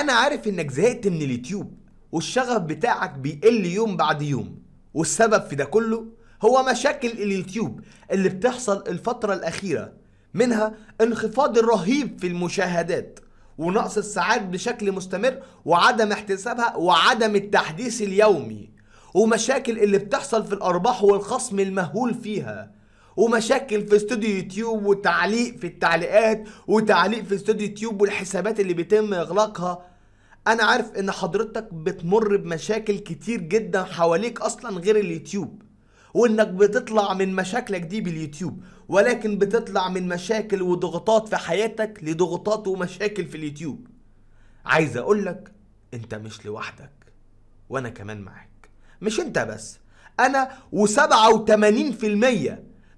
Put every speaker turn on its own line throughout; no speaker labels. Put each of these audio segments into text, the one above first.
انا عارف انك زهقت من اليوتيوب والشغف بتاعك بيقل يوم بعد يوم والسبب في ده كله هو مشاكل اليوتيوب اللي بتحصل الفترة الأخيرة منها انخفاض رهيب في المشاهدات ونقص الساعات بشكل مستمر وعدم احتسابها وعدم التحديث اليومي ومشاكل اللي بتحصل في الأرباح والخصم المهول فيها ومشاكل في استوديو يوتيوب وتعليق في التعليقات وتعليق في استوديو يوتيوب والحسابات اللي بيتم اغلاقها انا عارف ان حضرتك بتمر بمشاكل كتير جدا حواليك اصلا غير اليوتيوب وانك بتطلع من مشاكلك دي باليوتيوب ولكن بتطلع من مشاكل وضغوطات في حياتك لضغوطات ومشاكل في اليوتيوب عايز اقولك انت مش لوحدك وانا كمان معاك مش انت بس انا و87%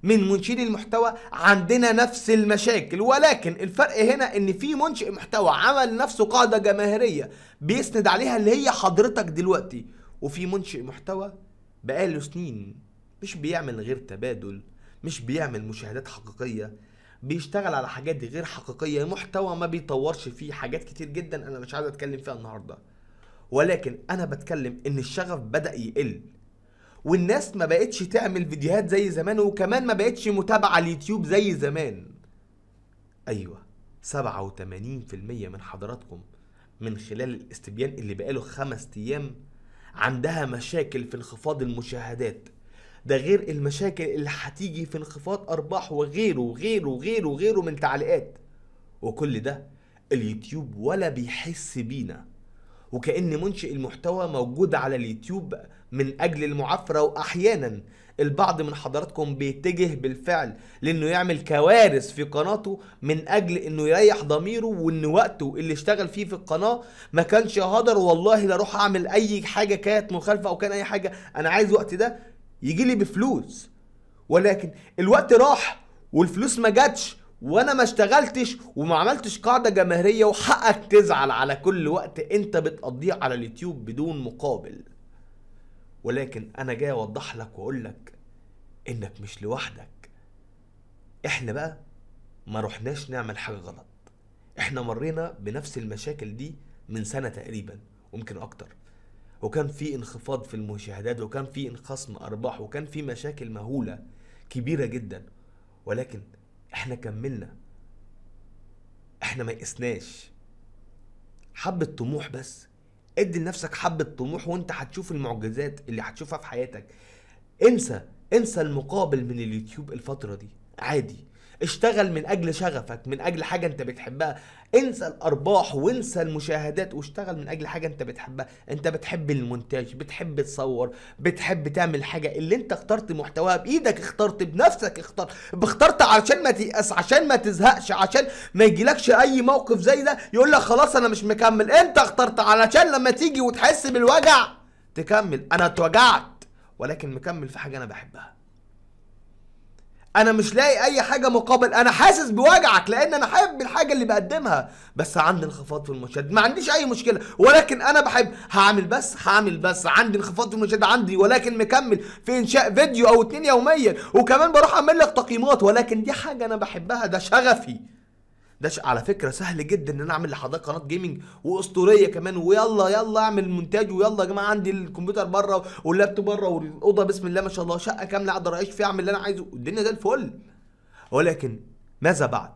من منشئي المحتوى عندنا نفس المشاكل ولكن الفرق هنا ان في منشئ محتوى عمل نفسه قاعده جماهيريه بيسند عليها اللي هي حضرتك دلوقتي وفي منشئ محتوى بقاله سنين مش بيعمل غير تبادل مش بيعمل مشاهدات حقيقيه بيشتغل على حاجات غير حقيقيه محتوى ما بيطورش فيه حاجات كتير جدا انا مش عايز اتكلم فيها النهارده ولكن انا بتكلم ان الشغف بدا يقل والناس ما بقتش تعمل فيديوهات زي زمان وكمان ما بقتش متابعه اليوتيوب زي زمان ايوه 87% من حضراتكم من خلال الاستبيان اللي بقاله خمس ايام عندها مشاكل في انخفاض المشاهدات ده غير المشاكل اللي هتيجي في انخفاض ارباح وغيره وغيره وغيره وغيره من تعليقات وكل ده اليوتيوب ولا بيحس بينا وكأن منشئ المحتوى موجود على اليوتيوب من أجل المعافرة وأحيانا البعض من حضراتكم بيتجه بالفعل لأنه يعمل كوارث في قناته من أجل أنه يريح ضميره وأن وقته اللي اشتغل فيه في القناة ما كانش هدر والله لا أروح أعمل أي حاجة كانت مخالفة أو كان أي حاجة أنا عايز وقت ده يجي لي بفلوس ولكن الوقت راح والفلوس ما جاتش وانا ما اشتغلتش وما عملتش قاعده جماهيريه وحقك تزعل على كل وقت انت بتقضيه على اليوتيوب بدون مقابل ولكن انا جاي اوضح لك واقول لك انك مش لوحدك احنا بقى ما رحناش نعمل حاجه غلط احنا مرينا بنفس المشاكل دي من سنه تقريبا وممكن اكتر وكان في انخفاض في المشاهدات وكان في انخصم ارباح وكان في مشاكل مهوله كبيره جدا ولكن احنا كملنا احنا ما يقسناش حبة طموح بس ادي لنفسك حبة طموح وانت هتشوف المعجزات اللي هتشوفها في حياتك انسى انسى المقابل من اليوتيوب الفترة دي عادي اشتغل من اجل شغفك من اجل حاجه انت بتحبها انسى الارباح وانسى المشاهدات واشتغل من اجل حاجه انت بتحبها انت بتحب المونتاج بتحب تصور بتحب تعمل حاجه اللي انت اخترت محتواها بايدك اخترت بنفسك اخترت اخترت عشان ما تيأس عشان ما تزهقش عشان ما يجيلكش اي موقف زي ده يقول لك خلاص انا مش مكمل انت اخترت علشان لما تيجي وتحس بالوجع تكمل انا اتوجعت ولكن مكمل في حاجه انا بحبها انا مش لاقي اي حاجه مقابل انا حاسس بوجعك لان انا حابب الحاجه اللي بقدمها بس عندي انخفاض في المشاهد ما عنديش اي مشكله ولكن انا بحب هعمل بس هعمل بس عندي انخفاض في المشاهد عندي ولكن مكمل في انشاء فيديو او اتنين يوميا وكمان بروح اعمل لك تقييمات ولكن دي حاجه انا بحبها ده شغفي ده على فكره سهل جدا ان انا اعمل لحضرتك قناه جيمنج واسطوريه كمان ويلا يلا اعمل مونتاج ويلا يا جماعه عندي الكمبيوتر بره واللابتوب بره والاوضه بسم الله ما شاء الله شقه كامله اقدر اعيش فيها اعمل اللي انا عايزه الدنيا ده الفل ولكن ماذا بعد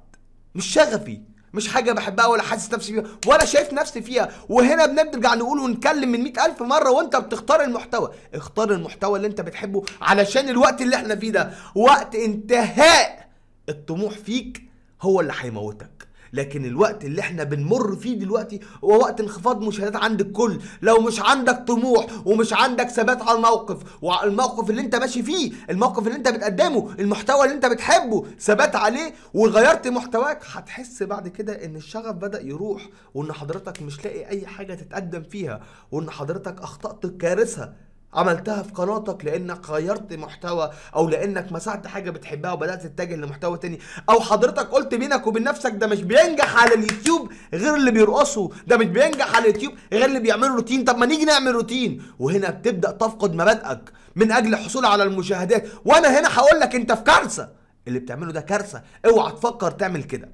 مش شغفي مش حاجة بحبها ولا حاسس نفسي فيها ولا شايف نفسي فيها وهنا بنرجع نقول ونتكلم من مئة ألف مرة وانت بتختار المحتوى اختار المحتوى اللي انت بتحبه علشان الوقت اللي احنا فيه ده وقت انتهاء الطموح فيك هو اللي هيموتك لكن الوقت اللي احنا بنمر فيه دلوقتي هو وقت انخفاض مشاهدات عند الكل لو مش عندك طموح ومش عندك ثبات على الموقف والموقف الموقف اللي انت ماشي فيه الموقف اللي انت بتقدمه المحتوى اللي انت بتحبه ثبات عليه وغيرت محتواك هتحس بعد كده ان الشغف بدا يروح وان حضرتك مش لاقي اي حاجه تتقدم فيها وان حضرتك اخطات كارثه عملتها في قناتك لانك غيرت محتوى او لانك مسحت حاجه بتحبها وبدات تتجه لمحتوى تاني او حضرتك قلت بينك وبين نفسك ده مش بينجح على اليوتيوب غير اللي بيرقصه ده مش بينجح على اليوتيوب غير اللي بيعمل روتين طب ما نيجي نعمل روتين وهنا بتبدا تفقد مبادئك من اجل الحصول على المشاهدات وانا هنا هقول لك انت في كارثه اللي بتعمله ده كارثه اوعى تفكر تعمل كده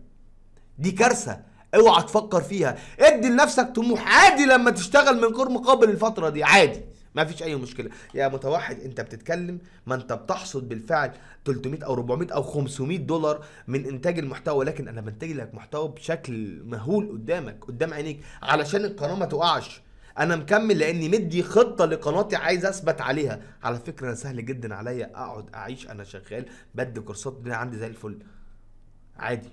دي كارثه اوعى تفكر فيها ادي لنفسك طموح عادي لما تشتغل من غير مقابل الفتره دي عادي ما فيش اي مشكله يا متوحد انت بتتكلم ما انت بتحصد بالفعل 300 او 400 او 500 دولار من انتاج المحتوى لكن انا بنتج لك محتوى بشكل مهول قدامك قدام عينيك علشان القناه ما تقعش انا مكمل لاني مدي خطه لقناتي عايز اثبت عليها على فكره انا سهل جدا عليا اقعد اعيش انا شغال بدي كورسات عندي زي الفل عادي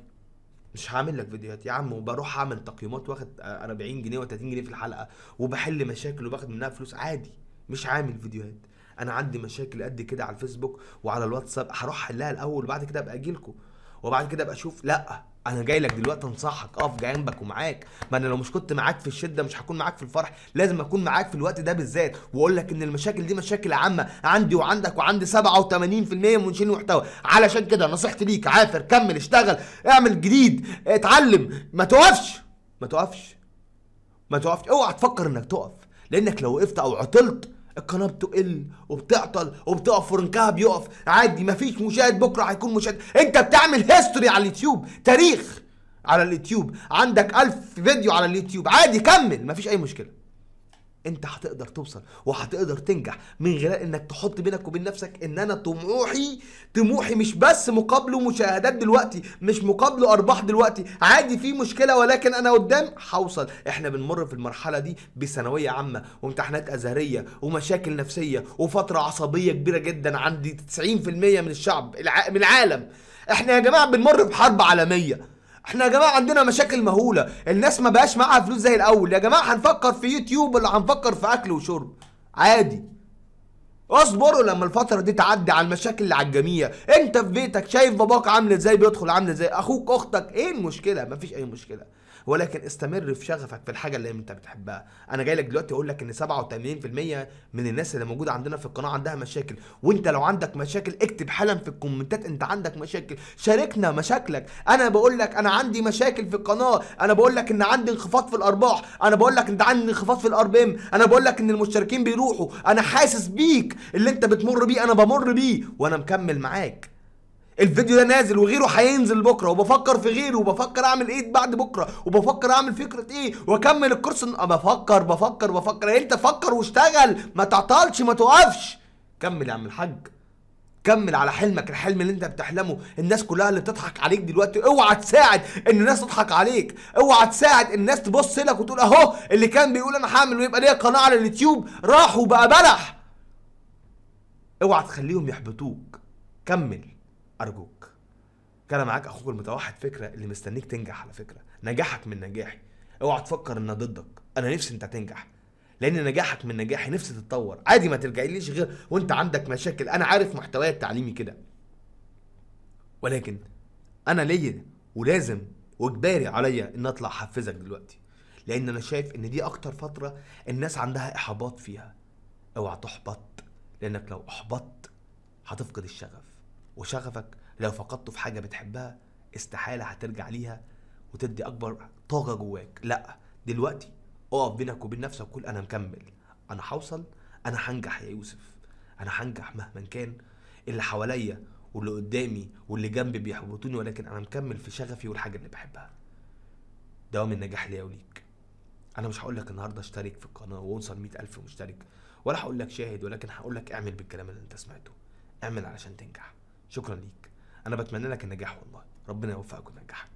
مش هعمل لك فيديوهات يا عم وبروح اعمل تقييمات واخد 40 جنيه و30 جنيه في الحلقه وبحل مشاكل وباخد منها فلوس عادي مش عامل فيديوهات انا عندي مشاكل قد كده على الفيسبوك وعلى الواتساب هروح احلها الاول وبعد كده ابقى لكم وبعد كده ابقى اشوف لا انا جاي لك دلوقتي انصحك اقف جنبك ومعاك ما انا لو مش كنت معاك في الشده مش هكون معاك في الفرح لازم اكون معاك في الوقت ده بالذات واقول لك ان المشاكل دي مشاكل عامه عندي وعندك وعند 87% من منشئين المحتوى علشان كده نصيحتي ليك عافر كمل اشتغل اعمل جديد اتعلم ما توقفش ما توقفش ما توقفش اوعى تفكر انك تقف لانك لو وقفت او عطلت القناه بتقل وبتعطل وبتقف ورنكها بيقف عادي مفيش مشاهد بكره هيكون مشاهد انت بتعمل هيستوري على اليوتيوب تاريخ على اليوتيوب عندك ألف فيديو على اليوتيوب عادي كمل مفيش اي مشكله انت هتقدر توصل وهتقدر تنجح من خلال انك تحط بينك وبين نفسك ان انا طموحي طموحي مش بس مقابله مشاهدات دلوقتي مش مقابله ارباح دلوقتي عادي في مشكله ولكن انا قدام هوصل احنا بنمر في المرحله دي بثانويه عامه وامتحانات ازهريه ومشاكل نفسيه وفتره عصبيه كبيره جدا عندي 90% من الشعب من العالم احنا يا جماعه بنمر بحرب عالميه احنا يا جماعه عندنا مشاكل مهوله الناس ما بقاش معاها فلوس زي الاول يا جماعه هنفكر في يوتيوب ولا هنفكر في اكل وشرب عادي اصبروا لما الفتره دي تعدي على المشاكل اللي على الجميع انت في بيتك شايف باباك عامل ازاي بيدخل عامل ازاي اخوك اختك ايه المشكله مفيش اي مشكله ولكن استمر في شغفك في الحاجه اللي انت بتحبها انا جاي لك دلوقتي اقول لك ان 87% من الناس اللي موجوده عندنا في القناه عندها مشاكل وانت لو عندك مشاكل اكتب حالا في الكومنتات انت عندك مشاكل شاركنا مشاكلك انا بقول لك انا عندي مشاكل في القناه انا بقول لك ان عندي انخفاض في الارباح انا بقول لك انت عندي انخفاض في الار ام انا بقول لك ان المشتركين بيروحوا انا حاسس بيك اللي انت بتمر بيه انا بمر بيه وانا مكمل معاك الفيديو ده نازل وغيره هينزل بكره وبفكر في غيره وبفكر اعمل ايه بعد بكره وبفكر اعمل فكره ايه واكمل الكورس بفكر بفكر بفكر انت فكر واشتغل ما تعطلش ما توقفش كمل يا عم الحاج كمل على حلمك الحلم اللي انت بتحلمه الناس كلها اللي بتضحك عليك دلوقتي اوعى تساعد ان الناس تضحك عليك اوعى تساعد الناس تبص لك وتقول اهو اللي كان بيقول انا هعمل ويبقى ليا قناه على اليوتيوب راح وبقى بلح اوعى تخليهم يحبطوك كمل ارجوك كان معاك اخوك المتوحد فكره اللي مستنيك تنجح على فكره نجاحك من نجاحي اوعى تفكر ان ضدك انا نفسي انت تنجح لان نجاحك من نجاحي نفسي تتطور عادي ما ترجعيليش غير وانت عندك مشاكل انا عارف محتواي التعليمي كده ولكن انا ليا ولازم واجباري عليا ان اطلع احفزك دلوقتي لان انا شايف ان دي اكتر فتره الناس عندها احباط فيها اوعى تحبط لانك لو احبطت هتفقد الشغف وشغفك لو فقدته في حاجه بتحبها استحاله هترجع ليها وتدي اكبر طاقه جواك لا دلوقتي اقف بينك وبين نفسك وقول انا مكمل انا هوصل انا هنجح يا يوسف انا هنجح مهما كان اللي حواليا واللي قدامي واللي جنبي بيحبطوني ولكن انا مكمل في شغفي والحاجه اللي بحبها دوام النجاح ليا وليك انا مش هقول لك النهارده اشترك في القناه ووصل مئة الف مشترك ولا هقول لك شاهد ولكن هقول لك اعمل بالكلام اللي انت سمعته اعمل علشان تنجح شكرا ليك انا بتمنى لك النجاح والله ربنا يوفقك وينجحك